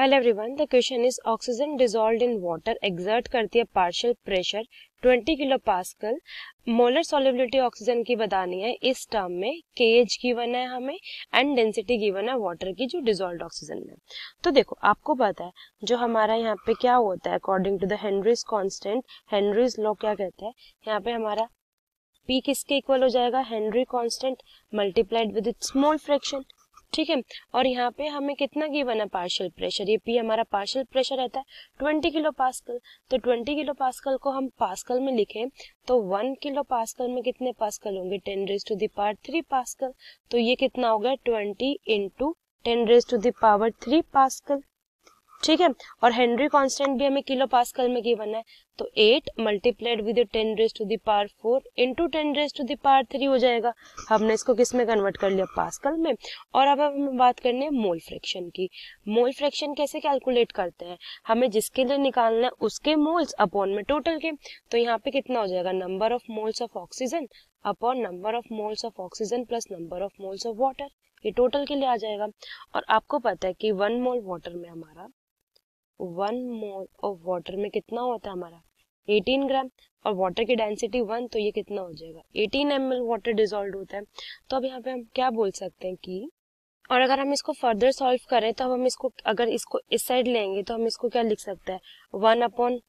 hello everyone the question is oxygen dissolve in water exert करती है partial pressure 20 kilo pascal molar solubility oxygen की बतानी है इस टर्म में के एच गिवन है हमें एंड डेंसिटी गिवन है वाटर की जो डिजोल्व ऑक्सीजन में तो देखो आपको पता है जो हमारा यहाँ पे क्या होता है according to the Henry's constant Henry's law क्या कहते हैं यहाँ पे हमारा पी किसके इक्वल हो जाएगा Henry constant multiplied with it small fraction ठीक है और यहाँ पे हमें कितना गिवन है पार्शियल प्रेशर ये पी हमारा पार्शियल प्रेशर रहता है ट्वेंटी किलो पास्कल तो ट्वेंटी किलो पास्कल को हम पास्कल में लिखें तो वन किलो पास्कल में कितने पास्कल होंगे ten raise to the power three pascal तो ये कितना हो गया twenty into ten raise to the power three pascal ठीक है और हेनरी कांस्टेंट भी हमें किलो पास्कल में गिवन है तो eight multiplied with ten raise to the power four into ten raise to the power three हो जाएगा हमने इसको किस में कन्वर्ट कर लिया पास्कल में और अब हम बात करनी है मोल फ्रैक्शन की मोल फ्रैक्शन कैसे कैलकुलेट करते हैं हमें जिसके लिए निकालना है उसके मोल्स अपॉन में टोटल के तो यहाँ पे कितना हो जाएगा number of moles of oxygen upon number of moles of oxygen plus number of moles of water ये टोटल के लिए आ जाएगा और आपको पता है कि वन मोल वाटर में हमारा वन मोल ऑफ वाटर में कितना होता है हमारा 18 ग्राम और वाटर की डेंसिटी वन तो ये कितना हो जाएगा 18 एम एल वाटर डिजोल्व होता है तो अब यहाँ पे हम क्या बोल सकते हैं कि और अगर हम इसको फर्दर सॉल्व करें तो हम इसको अगर इसको इस साइड लेंगे तो हम इसको क्या लिख सकते हैं वन अपॉन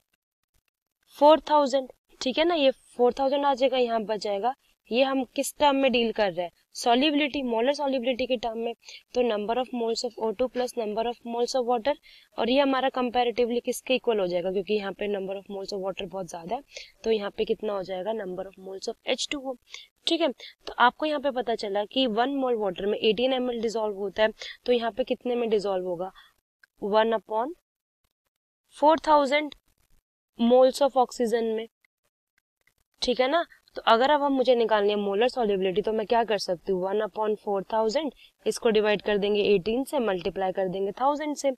फोर थाउजेंड ठीक है ना ये फोर थाउजेंड आ जाएगा यहाँ बच जाएगा ये हम किस टर्म में डील कर रहे हैं सॉलिबिलिटी मोलर सॉलिबिलिटी के टर्म में तो number of moles of O two plus number of moles of water और ये हमारा कंपेरेटिवली किसके इक्वल हो जाएगा क्योंकि यहाँ पे number of moles of water बहुत ज्यादा है तो यहाँ पे कितना हो जाएगा number of moles of H two O ठीक है तो आपको यहाँ पे पता चला कि वन मोल वाटर में एटीन एम एल डिजोल्व होता है तो यहाँ पे कितने में डिजोल्व होगा one upon four thousand moles of oxygen में ठीक है ना तो अगर अब हम मुझे निकालनी है मोलर सॉल्युबिलिटी तो मैं क्या कर सकती हूँ वन अपॉन फोर थाउजेंड इसको डिवाइड कर देंगे एटीन से मल्टीप्लाई कर देंगे थाउजेंड से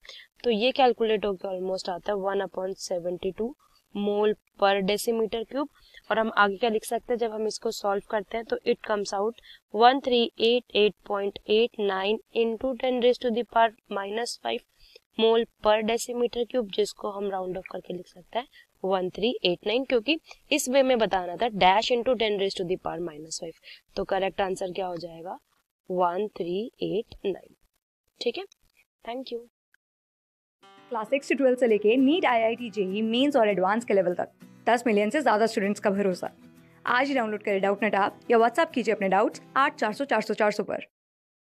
तो ये कैलकुलेट होकर ऑलमोस्ट आता है one upon seventy two mole per decimetre cube और हम आगे क्या लिख सकते हैं जब हम इसको सॉल्व करते हैं तो it comes out one three eight eight point eight nine into ten raise to the power minus five mole per decimetre cube जिसको हम राउंड ऑफ करके लिख सकते हैं वन थ्री एट नाइन क्योंकि इस वे में बताना था dash into ten raise to the power minus five तो करेक्ट आंसर क्या हो जाएगा वन थ्री एट नाइन ठीक है थैंक यू क्लास सिक्स से ट्वेल्थ से लेके NEET I I T JEE Mains और एडवांस के लेवल तक दस मिलियन से ज़्यादा स्टूडेंट्स का भरोसा आज ही डाउनलोड करें डाउट नेट आप या व्हाट्सअप कीजिए अपने डाउट्स आठ चार सौ चार सौ चार सौ पर